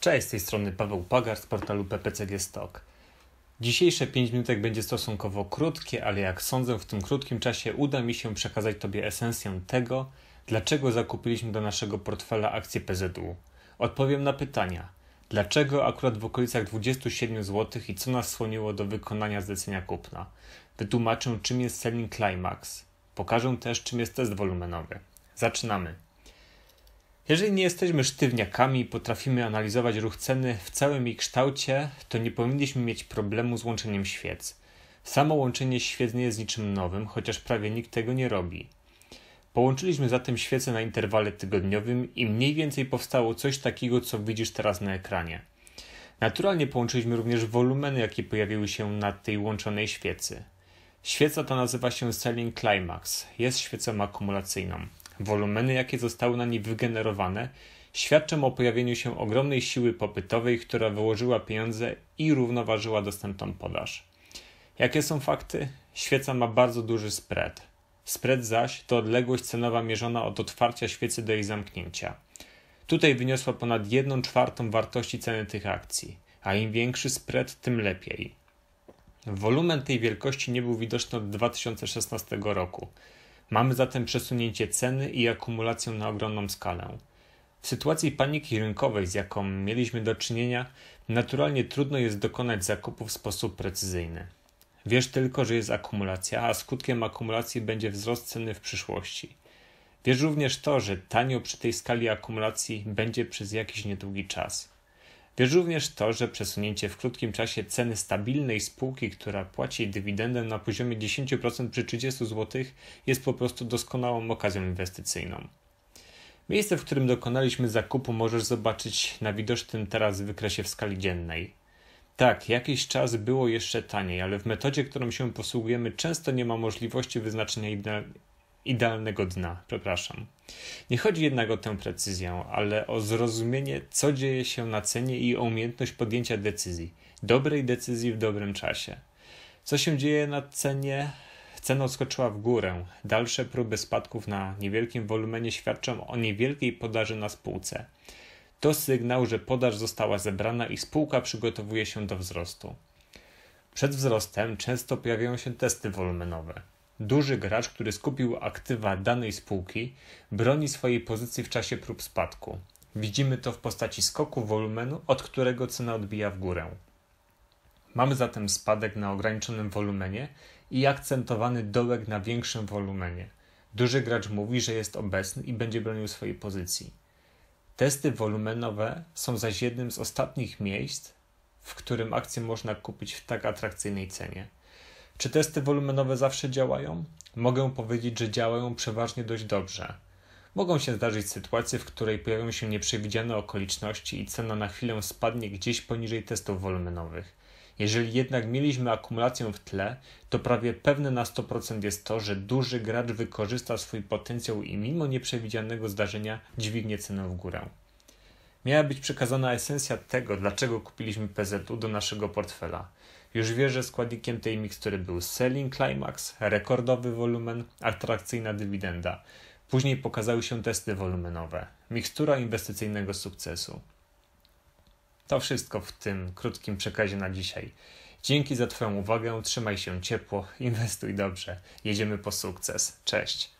Cześć, z tej strony Paweł Pagar z portalu PPCG Stock. Dzisiejsze 5 minutek będzie stosunkowo krótkie, ale jak sądzę, w tym krótkim czasie uda mi się przekazać Tobie esencję tego, dlaczego zakupiliśmy do naszego portfela akcje PZU. Odpowiem na pytania. Dlaczego akurat w okolicach 27 zł i co nas słoniło do wykonania zlecenia kupna? Wytłumaczę, czym jest selling climax. Pokażę też, czym jest test wolumenowy. Zaczynamy. Jeżeli nie jesteśmy sztywniakami i potrafimy analizować ruch ceny w całym jej kształcie, to nie powinniśmy mieć problemu z łączeniem świec. Samo łączenie świec nie jest niczym nowym, chociaż prawie nikt tego nie robi. Połączyliśmy zatem świece na interwale tygodniowym i mniej więcej powstało coś takiego, co widzisz teraz na ekranie. Naturalnie połączyliśmy również wolumeny, jakie pojawiły się na tej łączonej świecy. Świeca ta nazywa się Selling Climax, jest świecą akumulacyjną wolumeny, jakie zostały na nie wygenerowane, świadczą o pojawieniu się ogromnej siły popytowej, która wyłożyła pieniądze i równoważyła dostępną podaż. Jakie są fakty? Świeca ma bardzo duży spread. Spread zaś to odległość cenowa mierzona od otwarcia świecy do jej zamknięcia. Tutaj wyniosła ponad 1 czwartą wartości ceny tych akcji, a im większy spread, tym lepiej. Wolumen tej wielkości nie był widoczny od 2016 roku. Mamy zatem przesunięcie ceny i akumulację na ogromną skalę. W sytuacji paniki rynkowej, z jaką mieliśmy do czynienia, naturalnie trudno jest dokonać zakupu w sposób precyzyjny. Wiesz tylko, że jest akumulacja, a skutkiem akumulacji będzie wzrost ceny w przyszłości. Wiesz również to, że tanio przy tej skali akumulacji będzie przez jakiś niedługi czas. Wierz również to, że przesunięcie w krótkim czasie ceny stabilnej spółki, która płaci dywidendę na poziomie 10% przy 30 zł, jest po prostu doskonałą okazją inwestycyjną. Miejsce, w którym dokonaliśmy zakupu, możesz zobaczyć na widocznym teraz wykresie w skali dziennej. Tak, jakiś czas było jeszcze taniej, ale w metodzie, którą się posługujemy, często nie ma możliwości wyznaczenia idealnego dna, przepraszam. Nie chodzi jednak o tę precyzję, ale o zrozumienie, co dzieje się na cenie i o umiejętność podjęcia decyzji, dobrej decyzji w dobrym czasie. Co się dzieje na cenie? Cena odskoczyła w górę. Dalsze próby spadków na niewielkim wolumenie świadczą o niewielkiej podaży na spółce. To sygnał, że podaż została zebrana i spółka przygotowuje się do wzrostu. Przed wzrostem często pojawiają się testy wolumenowe. Duży gracz, który skupił aktywa danej spółki, broni swojej pozycji w czasie prób spadku. Widzimy to w postaci skoku wolumenu, od którego cena odbija w górę. Mamy zatem spadek na ograniczonym wolumenie i akcentowany dołek na większym wolumenie. Duży gracz mówi, że jest obecny i będzie bronił swojej pozycji. Testy wolumenowe są zaś jednym z ostatnich miejsc, w którym akcje można kupić w tak atrakcyjnej cenie. Czy testy wolumenowe zawsze działają? Mogę powiedzieć, że działają przeważnie dość dobrze. Mogą się zdarzyć sytuacje, w której pojawią się nieprzewidziane okoliczności i cena na chwilę spadnie gdzieś poniżej testów wolumenowych. Jeżeli jednak mieliśmy akumulację w tle, to prawie pewne na 100% jest to, że duży gracz wykorzysta swój potencjał i mimo nieprzewidzianego zdarzenia dźwignie cenę w górę. Miała być przekazana esencja tego, dlaczego kupiliśmy PZU do naszego portfela. Już wiesz, że składnikiem tej mikstury był selling climax, rekordowy wolumen, atrakcyjna dywidenda. Później pokazały się testy wolumenowe. Mikstura inwestycyjnego sukcesu. To wszystko w tym krótkim przekazie na dzisiaj. Dzięki za Twoją uwagę, trzymaj się ciepło, inwestuj dobrze. Jedziemy po sukces. Cześć!